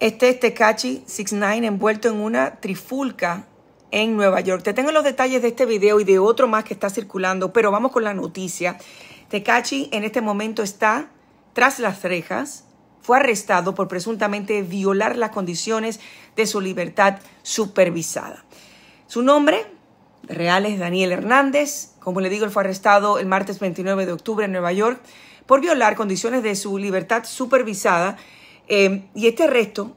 Este es Tekachi 69 envuelto en una trifulca en Nueva York. Te tengo los detalles de este video y de otro más que está circulando, pero vamos con la noticia. Tekachi en este momento está tras las rejas. Fue arrestado por presuntamente violar las condiciones de su libertad supervisada. Su nombre real es Daniel Hernández. Como le digo, él fue arrestado el martes 29 de octubre en Nueva York por violar condiciones de su libertad supervisada Em, y este arresto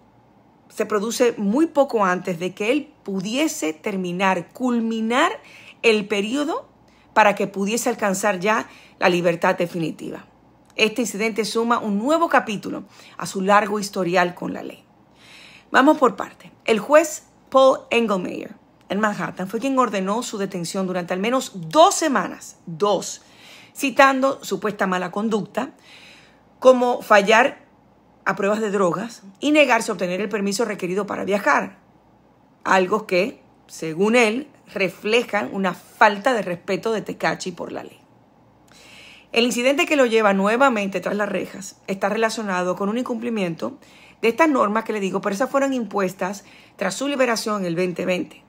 se produce muy poco antes de que él pudiese terminar, culminar el periodo para que pudiese alcanzar ya la libertad definitiva. Este incidente suma un nuevo capítulo a su largo historial con la ley. Vamos por parte. El juez Paul Engelmeyer en Manhattan fue quien ordenó su detención durante al menos dos semanas, dos, citando supuesta mala conducta, como fallar a pruebas de drogas y negarse a obtener el permiso requerido para viajar. Algo que, según él, reflejan una falta de respeto de Tecachi por la ley. El incidente que lo lleva nuevamente tras las rejas está relacionado con un incumplimiento de estas normas que le digo, pero esas fueron impuestas tras su liberación en el 2020,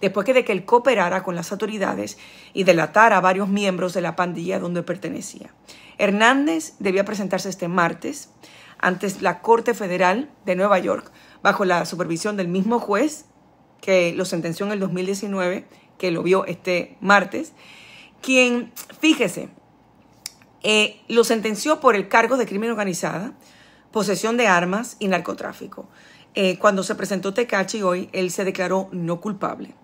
después que de que él cooperara con las autoridades y delatara a varios miembros de la pandilla donde pertenecía. Hernández debía presentarse este martes ante la Corte Federal de Nueva York, bajo la supervisión del mismo juez que lo sentenció en el 2019, que lo vio este martes, quien, fíjese, eh, lo sentenció por el cargo de crimen organizada, posesión de armas y narcotráfico. Eh, cuando se presentó Tecachi hoy, él se declaró no culpable.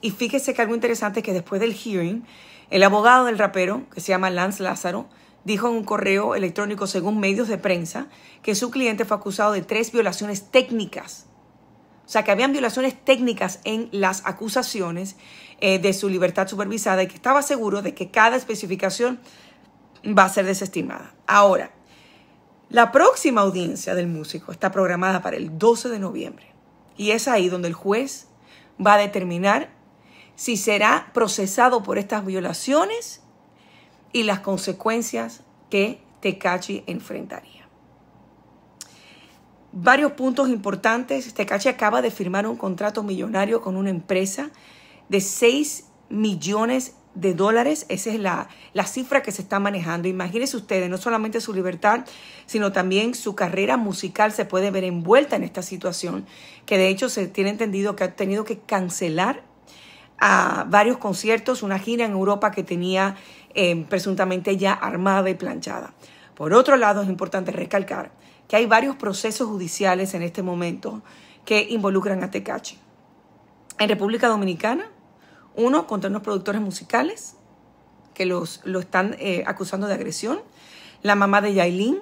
Y fíjese que algo interesante es que después del hearing, el abogado del rapero, que se llama Lance Lázaro, dijo en un correo electrónico según medios de prensa que su cliente fue acusado de tres violaciones técnicas. O sea, que habían violaciones técnicas en las acusaciones eh, de su libertad supervisada y que estaba seguro de que cada especificación va a ser desestimada. Ahora, la próxima audiencia del músico está programada para el 12 de noviembre y es ahí donde el juez va a determinar si será procesado por estas violaciones y las consecuencias que Tecachi enfrentaría. Varios puntos importantes. Tecachi acaba de firmar un contrato millonario con una empresa de 6 millones de dólares. Esa es la, la cifra que se está manejando. Imagínense ustedes, no solamente su libertad, sino también su carrera musical se puede ver envuelta en esta situación, que de hecho se tiene entendido que ha tenido que cancelar a varios conciertos, una gira en Europa que tenía eh, presuntamente ya armada y planchada. Por otro lado, es importante recalcar que hay varios procesos judiciales en este momento que involucran a Tecachi. En República Dominicana, uno contra unos productores musicales que lo están eh, acusando de agresión, la mamá de Yailin,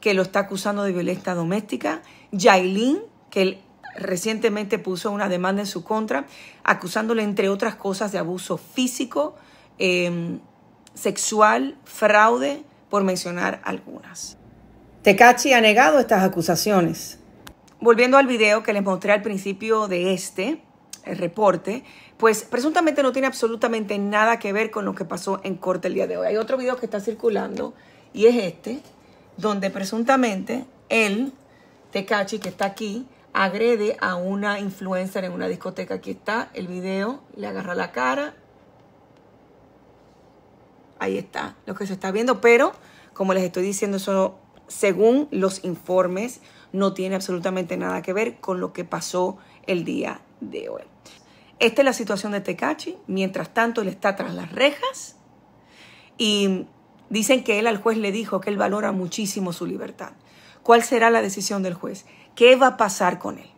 que lo está acusando de violencia doméstica, Yailin, que recientemente puso una demanda en su contra, acusándole, entre otras cosas, de abuso físico, em, sexual, fraude, por mencionar algunas. Tecachi ha negado estas acusaciones. Volviendo al video que les mostré al principio de este, reporte, pues presuntamente no tiene absolutamente nada que ver con lo que pasó en corte el día de hoy. Hay otro video que está circulando y es este, donde presuntamente él, Tecachi, que está aquí, agrede a una influencer en una discoteca. Aquí está el video, le agarra la cara. Ahí está lo que se está viendo, pero como les estoy diciendo, eso según los informes no tiene absolutamente nada que ver con lo que pasó el día de hoy. Esta es la situación de Tecachi. Mientras tanto, él está tras las rejas y dicen que él al juez le dijo que él valora muchísimo su libertad. ¿Cuál será la decisión del juez? ¿Qué va a pasar con él?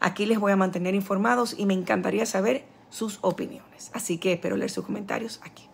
Aquí les voy a mantener informados y me encantaría saber sus opiniones. Así que espero leer sus comentarios aquí.